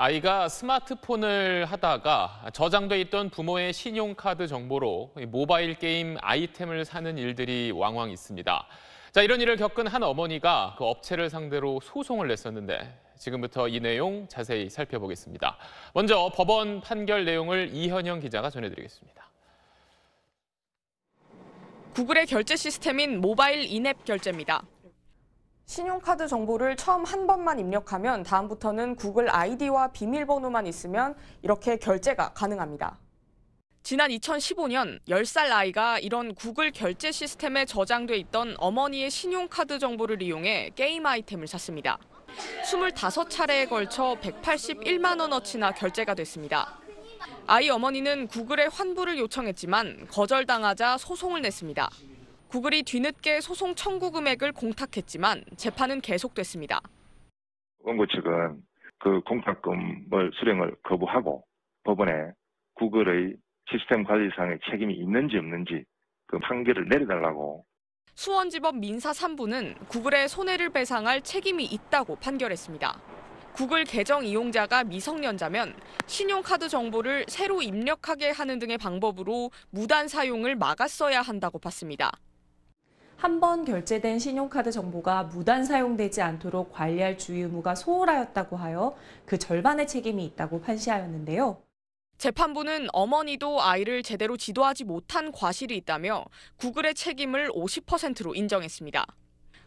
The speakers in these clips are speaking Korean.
아이가 스마트폰을 하다가 저장돼 있던 부모의 신용카드 정보로 모바일 게임 아이템을 사는 일들이 왕왕 있습니다. 자, 이런 일을 겪은 한 어머니가 그 업체를 상대로 소송을 냈었는데 지금부터 이 내용 자세히 살펴보겠습니다. 먼저 법원 판결 내용을 이현영 기자가 전해드리겠습니다. 구글의 결제 시스템인 모바일 인앱 결제입니다. 신용카드 정보를 처음 한 번만 입력하면 다음부터는 구글 아이디와 비밀번호만 있으면 이렇게 결제가 가능합니다. 지난 2015년 10살 아이가 이런 구글 결제 시스템에 저장돼 있던 어머니의 신용카드 정보를 이용해 게임 아이템을 샀습니다. 25차례에 걸쳐 181만 원어치나 결제가 됐습니다. 아이 어머니는 구글에 환불을 요청했지만 거절당하자 소송을 냈습니다. 구글이 뒤늦게 소송 청구 금액을 공탁했지만 재판은 계속됐습니다. 원고 측은 그 공탁금을 수령을 거부하고 법원에 구글의 시스템 관리상의 책임이 있는지 없는지 그 판결을 내려달라고 수원지법 민사 3부는 구글의 손해를 배상할 책임이 있다고 판결했습니다. 구글 계정 이용자가 미성년자면 신용카드 정보를 새로 입력하게 하는 등의 방법으로 무단 사용을 막았어야 한다고 봤습니다. 한번 결제된 신용카드 정보가 무단 사용되지 않도록 관리할 주의 의무가 소홀하였다고 하여 그 절반의 책임이 있다고 판시하였는데요. 재판부는 어머니도 아이를 제대로 지도하지 못한 과실이 있다며 구글의 책임을 50%로 인정했습니다.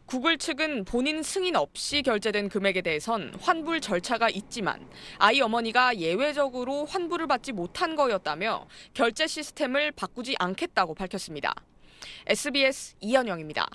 구글 측은 본인 승인 없이 결제된 금액에 대해선 환불 절차가 있지만 아이 어머니가 예외적으로 환불을 받지 못한 거였다며 결제 시스템을 바꾸지 않겠다고 밝혔습니다. SBS 이현영입니다.